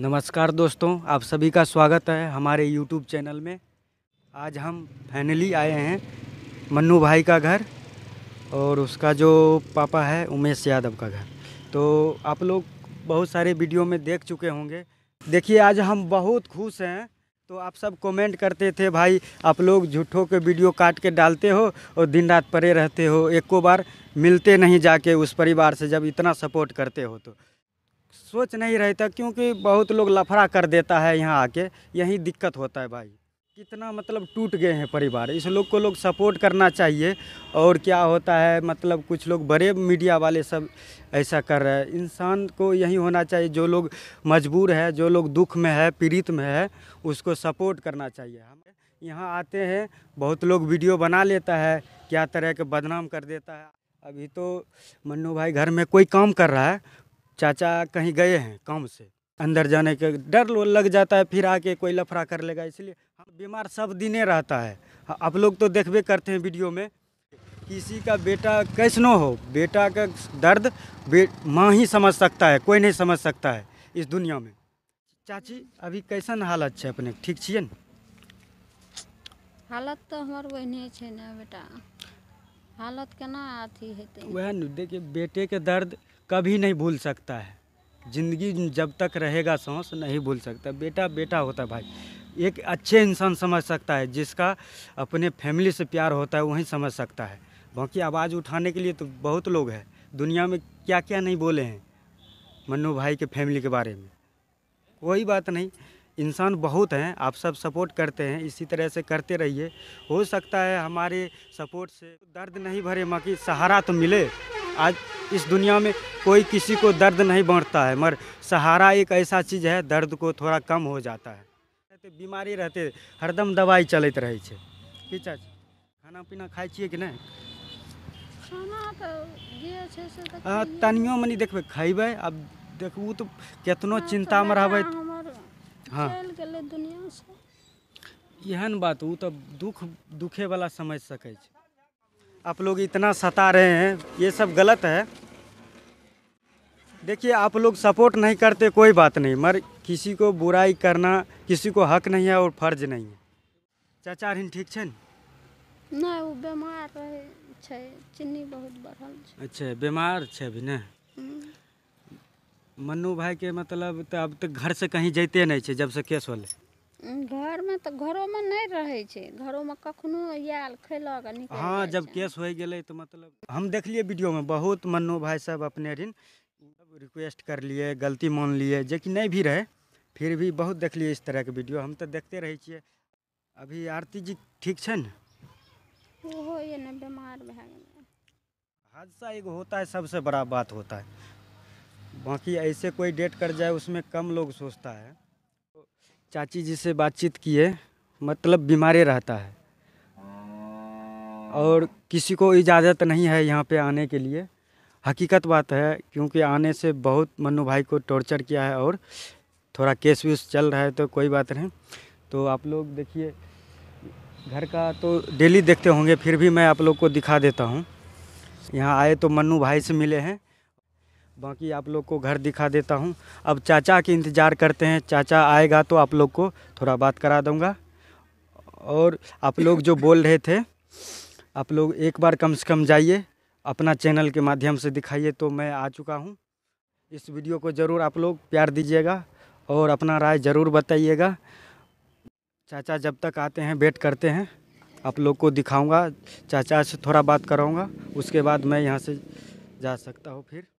नमस्कार दोस्तों आप सभी का स्वागत है हमारे YouTube चैनल में आज हम फाइनली आए हैं मन्नू भाई का घर और उसका जो पापा है उमेश यादव का घर तो आप लोग बहुत सारे वीडियो में देख चुके होंगे देखिए आज हम बहुत खुश हैं तो आप सब कमेंट करते थे भाई आप लोग झूठों के वीडियो काट के डालते हो और दिन रात परे रहते हो एको बार मिलते नहीं जाके उस परिवार से जब इतना सपोर्ट करते हो तो सोच नहीं रहता क्योंकि बहुत लोग लफड़ा कर देता है यहाँ आके यही दिक्कत होता है भाई कितना मतलब टूट गए हैं परिवार इस लोग को लोग सपोर्ट करना चाहिए और क्या होता है मतलब कुछ लोग बड़े मीडिया वाले सब ऐसा कर रहे हैं इंसान को यही होना चाहिए जो लोग मजबूर है जो लोग दुख में है पीड़ित में है उसको सपोर्ट करना चाहिए हम यहाँ आते हैं बहुत लोग वीडियो बना लेता है क्या तरह के बदनाम कर देता है अभी तो मन्नू भाई घर में कोई काम कर रहा है चाचा कहीं गए हैं काम से अंदर जाने के डर लग जाता है फिर आके कोई लफड़ा कर लेगा इसलिए हम बीमार सब दिने रहता है आप लोग तो देखबे करते हैं वीडियो में किसी का बेटा कैसनो हो बेटा का दर्द बे माँ ही समझ सकता है कोई नहीं समझ सकता है इस दुनिया में चाची अभी कैसन हालत है अपने ठीक छे न हालत तो हमारे वहने ना बेटा हालत केना अथी वह वएह देखिए बेटे के दर्द कभी नहीं भूल सकता है ज़िंदगी जब तक रहेगा सांस नहीं भूल सकता बेटा बेटा होता भाई एक अच्छे इंसान समझ सकता है जिसका अपने फैमिली से प्यार होता है वहीं समझ सकता है बाकी आवाज़ उठाने के लिए तो बहुत लोग हैं दुनिया में क्या क्या नहीं बोले हैं मनु भाई के फैमिली के बारे में कोई बात नहीं इंसान बहुत हैं आप सब सपोर्ट करते हैं इसी तरह से करते रहिए हो सकता है हमारे सपोर्ट से दर्द नहीं भरे बाकी सहारा तो मिले आज इस दुनिया में कोई किसी को दर्द नहीं बांटता है मगर सहारा एक ऐसा चीज़ है दर्द को थोड़ा कम हो जाता है बीमारी रहते हरदम दवाई चलते रहे चाची खाना पीना खाए छे कि नहीं तनियो मनी देखे खेब अब देखू तो कितनों चिंता में रहें हाँ एहन बात वो तो दुख दुखे वाला समझ सकते आप लोग इतना सता रहे हैं ये सब गलत है देखिए आप लोग सपोर्ट नहीं करते कोई बात नहीं मगर किसी को बुराई करना किसी को हक नहीं है और फर्ज नहीं है चाचा हिन ठीक छन नहीं वो बीमार रहे छे चिन्नी बहुत बढ़ल छे अच्छा बीमार छे अभी ना हम्म। मन्नू भाई के मतलब तो अब तक घर से कहीं जाते नहीं छे जब से केस होले घरमे में घरोमे नहि रहै घरों में कखनो आयल खयलक हाँ जब केस हो गए तो मतलब हम वीडियो में बहुत मन्नू भाई सब अपने रिन रिक्वेस्ट लिए गलती मानलियै जेकि नहीं भी रहे फिर भी बहुत लिए इस तरह के वीडियो हम तो देखते रहे छियै अभी आरती जी ठीक छै ये बीमार भए हादसा एगो होता है सबसे बड़ा बात होता है बाकी ऐसे कोई डेट कर जाए उसमें कम लोग सोचता है चाची जी से बातचीत किए मतलब बीमारे रहता है और किसी को इजाज़त नहीं है यहाँ पे आने के लिए हकीकत बात है क्योंकि आने से बहुत मनु भाई को टॉर्चर किया है और थोड़ा केस वेस चल रहा है तो कोई बात नहीं तो आप लोग देखिए घर का तो डेली देखते होंगे फिर भी मैं आप लोग को दिखा देता हूँ यहाँ आए तो मन्नू भाई से मिले हैं बाकी आप लोग को घर दिखा देता हूँ अब चाचा के इंतज़ार करते हैं चाचा आएगा तो आप लोग को थोड़ा बात करा दूँगा और आप लोग जो बोल रहे थे आप लोग एक बार कम से कम जाइए अपना चैनल के माध्यम से दिखाइए तो मैं आ चुका हूँ इस वीडियो को ज़रूर आप लोग प्यार दीजिएगा और अपना राय ज़रूर बताइएगा चाचा जब तक आते हैं वेट करते हैं आप लोग को दिखाऊंगा चाचा से थोड़ा बात कराऊंगा उसके बाद मैं यहाँ से जा सकता हूँ फिर